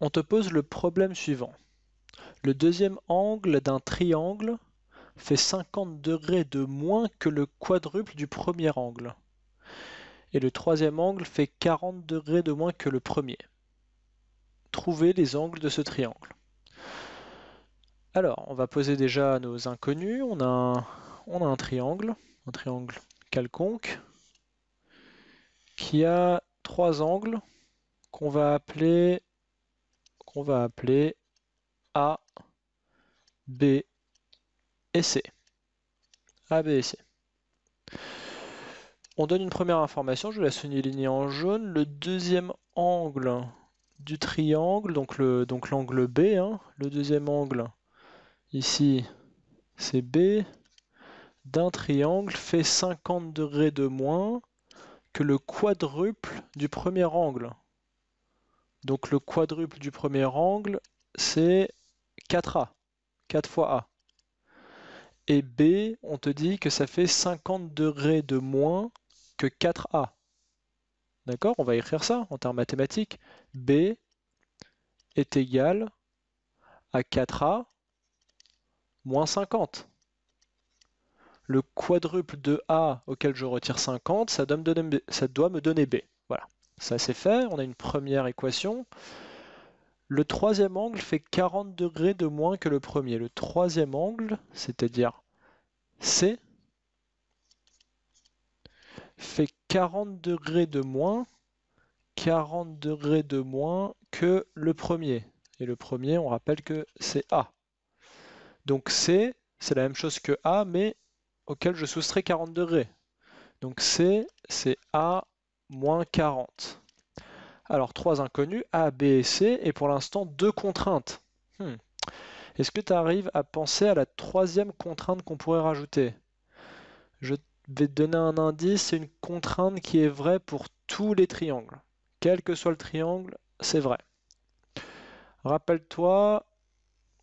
on te pose le problème suivant. Le deuxième angle d'un triangle fait 50 degrés de moins que le quadruple du premier angle. Et le troisième angle fait 40 degrés de moins que le premier. Trouvez les angles de ce triangle. Alors, on va poser déjà nos inconnus. On a on a un triangle, un triangle quelconque, qui a trois angles qu'on va appeler qu'on va appeler A, B et C. A, B C. On donne une première information, je vais la souligner en jaune. Le deuxième angle du triangle, donc l'angle B, hein. le deuxième angle ici c'est B, d'un triangle fait 50 degrés de moins que le quadruple du premier angle. Donc le quadruple du premier angle, c'est 4A, 4 fois A. Et B, on te dit que ça fait 50 degrés de moins que 4A. D'accord On va écrire ça en termes mathématiques. B est égal à 4A moins 50. Le quadruple de A auquel je retire 50, ça, ça doit me donner B. Ça c'est fait, on a une première équation. Le troisième angle fait 40 degrés de moins que le premier. Le troisième angle, c'est-à-dire C, fait 40 degrés de moins, 40 degrés de moins que le premier. Et le premier, on rappelle que c'est A. Donc C, c'est la même chose que A, mais auquel je soustrais 40 degrés. Donc C, c'est A moins 40. Alors, trois inconnus, A, B et C, et pour l'instant, deux contraintes. Hmm. Est-ce que tu arrives à penser à la troisième contrainte qu'on pourrait rajouter Je vais te donner un indice, c'est une contrainte qui est vraie pour tous les triangles. Quel que soit le triangle, c'est vrai. Rappelle-toi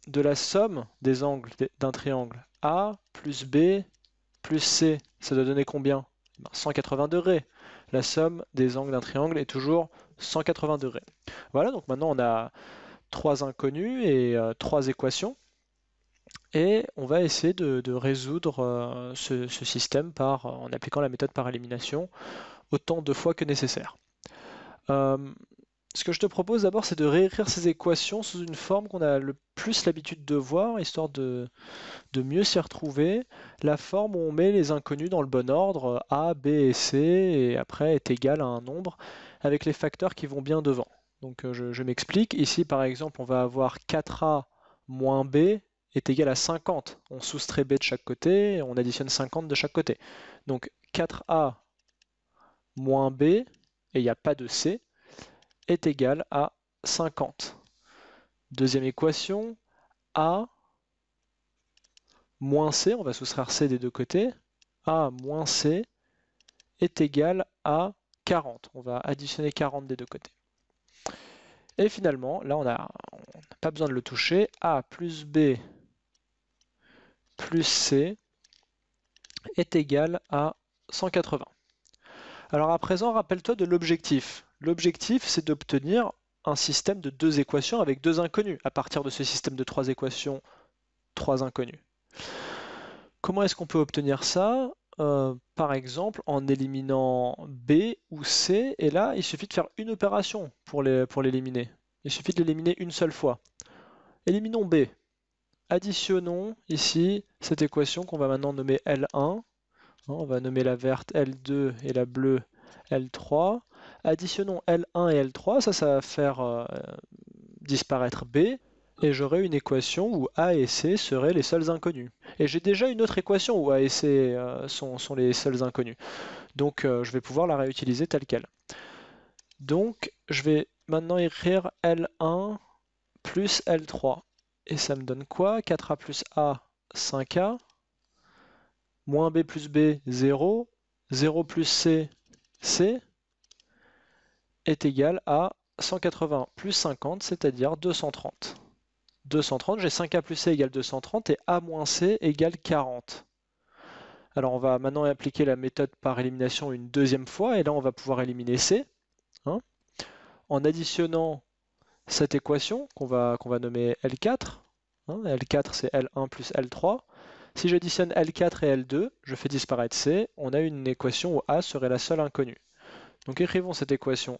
de la somme des angles d'un triangle. A plus B plus C, ça doit donner combien 180 eh ben, degrés la somme des angles d'un triangle est toujours 180 degrés. Voilà, donc maintenant on a trois inconnus et euh, trois équations. Et on va essayer de, résoudre euh, ce, système par, euh, en appliquant la méthode par élimination autant de fois que nécessaire. Ce que je te propose d'abord, c'est de réécrire ces équations sous une forme qu'on a le plus l'habitude de voir, histoire de, de mieux s'y retrouver. La forme où on met les inconnus dans le bon ordre, A, B et C, et après est égal à un nombre, avec les facteurs qui vont bien devant. Donc euh, je, m'explique. Ici, par exemple, on va avoir 4A moins B est égal à 50. On soustrait B de chaque côté, on additionne 50 de chaque côté. Donc 4A moins B, et il n'y a pas de C, est égal à 50. Deuxième équation, A moins C, on va soustraire C des deux côtés, A moins C est égal à 40. On va additionner 40 des deux côtés. Et finalement, là on n'a pas besoin de le toucher, A plus B plus C est égal à 180. Alors à présent, rappelle-toi de l'objectif. L'objectif, c'est d'obtenir un système de deux équations avec deux inconnues. À partir de ce système de trois équations, trois inconnues. Comment est-ce qu'on peut obtenir ça euh, Par exemple, en éliminant B ou C, et là, il suffit de faire une opération pour l'éliminer. il suffit de l'éliminer une seule fois. Éliminons B. Additionnons ici cette équation qu'on va maintenant nommer L1. On va nommer la verte L2 et la bleue L3. Additionnons L1 et L3, ça, ça va faire euh, disparaître B, et j'aurai une équation où A et C seraient les seuls inconnus. Et j'ai déjà une autre équation où A et C euh, sont, les seuls inconnus. Donc euh, je vais pouvoir la réutiliser telle qu'elle. Donc je vais maintenant écrire L1 plus L3. Et ça me donne quoi 4A plus A, 5A. Moins B plus B, 0. 0 plus C, C est égal à 180 plus 50, c'est-à-dire 230. 230, j'ai 5A plus C égale 230 et A moins C égale 40. Alors on va maintenant appliquer la méthode par élimination une deuxième fois, et là on va pouvoir éliminer C. Hein. en additionnant cette équation qu'on va, va nommer L4, hein. L4 c'est L1 plus L3, si j'additionne L4 et L2, je fais disparaître C, on a une équation où A serait la seule inconnue. Donc écrivons cette équation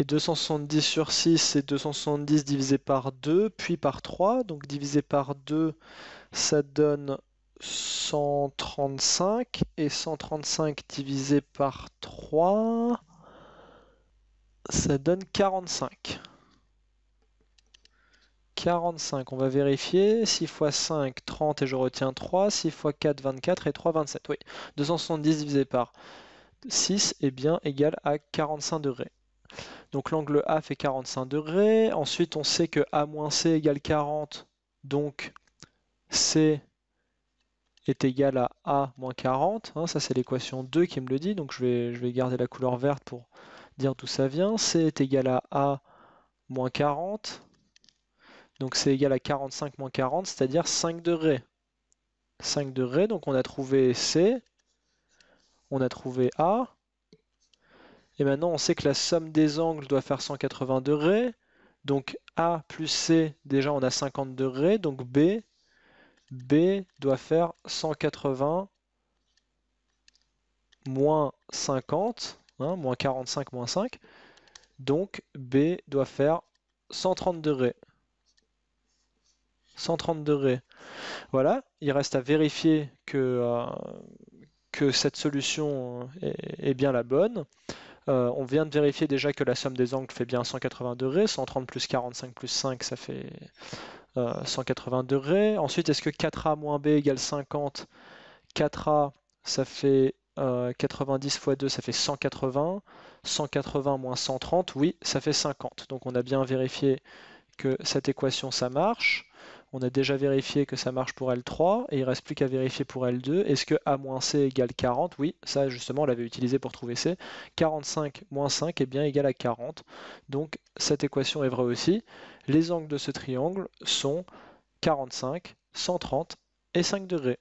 et 270 sur 6, c'est 270 divisé par 2, puis par 3. Donc divisé par 2, ça donne 135. Et 135 divisé par 3, ça donne 45. 45, on va vérifier. 6 x 5, 30 et je retiens 3. 6 x 4, 24 et 3, 27. Oui, 270 divisé par 6 est bien égal à 45 degrés. Donc l'angle A fait 45 degrés. Ensuite, on sait que A moins C égale 40. Donc C est égal à A moins 40. Hein, ça, c'est l'équation 2 qui me le dit. Donc je vais, je vais garder la couleur verte pour dire d'où ça vient. C est égal à A moins 40. Donc c'est égal à 45 moins 40, c'est-à-dire 5 degrés. 5 degrés, donc on a trouvé C, on a trouvé A, et maintenant, on sait que la somme des angles doit faire 180 degrés. Donc A plus C, déjà on a 50 degrés. Donc B, B doit faire 180 moins 50, hein, moins 45, moins 5. Donc B doit faire 130 degrés. 130 degrés. Voilà, il reste à vérifier que, euh, cette solution est bien la bonne. Euh, on vient de vérifier déjà que la somme des angles fait bien 180 degrés. 130 plus 45 plus 5, ça fait 180 euh, degrés. Ensuite, est-ce que 4a moins b égale 50 4a, ça fait 90 euh, fois 2, ça fait 180. 180 moins 130, oui, ça fait 50. Donc on a bien vérifié que cette équation, ça marche. On a déjà vérifié que ça marche pour L3 et il reste plus qu'à vérifier pour L2. Est-ce que A-C égale 40 Oui, ça justement on l'avait utilisé pour trouver C. 45 5 est bien égal à 40. Donc cette équation est vraie aussi. Les angles de ce triangle sont 45, 130 et 5 degrés.